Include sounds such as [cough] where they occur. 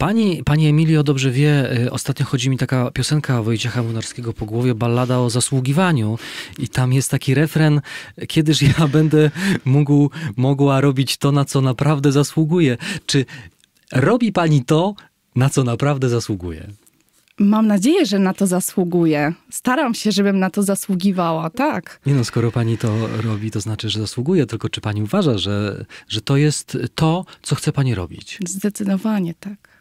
Pani, pani Emilio dobrze wie, y, ostatnio chodzi mi taka piosenka Wojciecha Munarskiego po głowie, ballada o zasługiwaniu i tam jest taki refren, kiedyż ja [laughs] będę mógł, mogła robić to, na co naprawdę zasługuję. Czy robi pani to, na co naprawdę zasługuje? Mam nadzieję, że na to zasługuję. Staram się, żebym na to zasługiwała, tak. Nie no, skoro pani to robi, to znaczy, że zasługuje. Tylko czy pani uważa, że, że to jest to, co chce pani robić? Zdecydowanie tak.